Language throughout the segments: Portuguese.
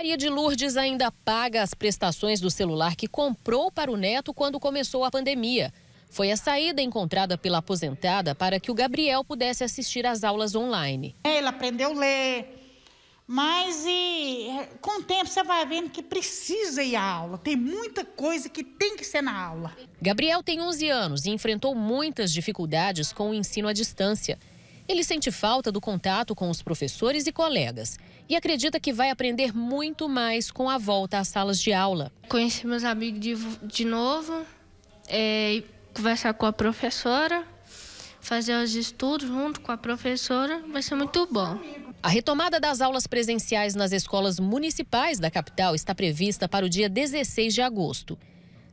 Maria de Lourdes ainda paga as prestações do celular que comprou para o neto quando começou a pandemia. Foi a saída encontrada pela aposentada para que o Gabriel pudesse assistir às aulas online. É, ele aprendeu a ler, mas e, com o tempo você vai vendo que precisa ir à aula. Tem muita coisa que tem que ser na aula. Gabriel tem 11 anos e enfrentou muitas dificuldades com o ensino à distância. Ele sente falta do contato com os professores e colegas e acredita que vai aprender muito mais com a volta às salas de aula. Conhecer meus amigos de, de novo, é, conversar com a professora, fazer os estudos junto com a professora, vai ser muito bom. A retomada das aulas presenciais nas escolas municipais da capital está prevista para o dia 16 de agosto.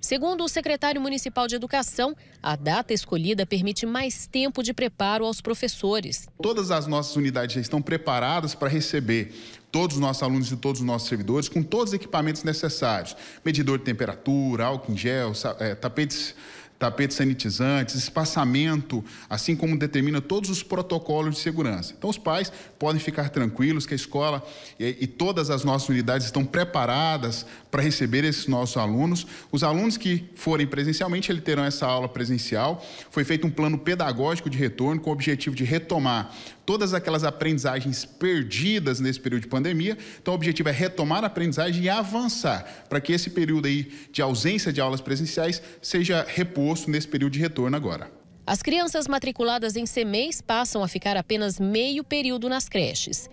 Segundo o secretário municipal de Educação, a data escolhida permite mais tempo de preparo aos professores. Todas as nossas unidades já estão preparadas para receber todos os nossos alunos e todos os nossos servidores com todos os equipamentos necessários: medidor de temperatura, álcool em gel, eh, tapetes tapetes sanitizantes, espaçamento, assim como determina todos os protocolos de segurança. Então, os pais podem ficar tranquilos que a escola e, e todas as nossas unidades estão preparadas para receber esses nossos alunos. Os alunos que forem presencialmente, eles terão essa aula presencial. Foi feito um plano pedagógico de retorno com o objetivo de retomar todas aquelas aprendizagens perdidas nesse período de pandemia. Então, o objetivo é retomar a aprendizagem e avançar para que esse período aí de ausência de aulas presenciais seja reposto nesse período de retorno agora. As crianças matriculadas em CMEs passam a ficar apenas meio período nas creches.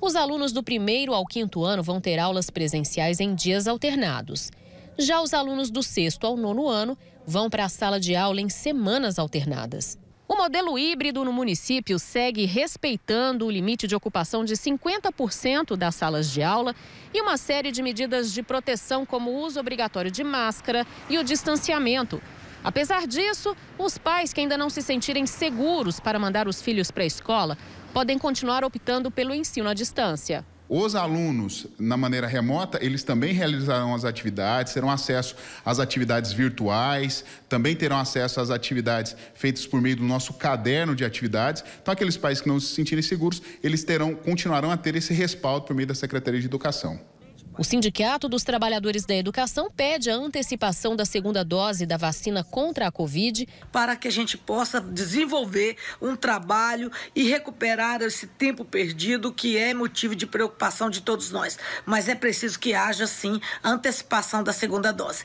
Os alunos do primeiro ao quinto ano vão ter aulas presenciais em dias alternados. Já os alunos do sexto ao nono ano vão para a sala de aula em semanas alternadas. O modelo híbrido no município segue respeitando o limite de ocupação de 50% das salas de aula e uma série de medidas de proteção, como o uso obrigatório de máscara e o distanciamento. Apesar disso, os pais que ainda não se sentirem seguros para mandar os filhos para a escola podem continuar optando pelo ensino à distância. Os alunos, na maneira remota, eles também realizarão as atividades, terão acesso às atividades virtuais, também terão acesso às atividades feitas por meio do nosso caderno de atividades. Então, aqueles pais que não se sentirem seguros, eles terão, continuarão a ter esse respaldo por meio da Secretaria de Educação. O Sindicato dos Trabalhadores da Educação pede a antecipação da segunda dose da vacina contra a Covid. Para que a gente possa desenvolver um trabalho e recuperar esse tempo perdido que é motivo de preocupação de todos nós. Mas é preciso que haja, sim, antecipação da segunda dose.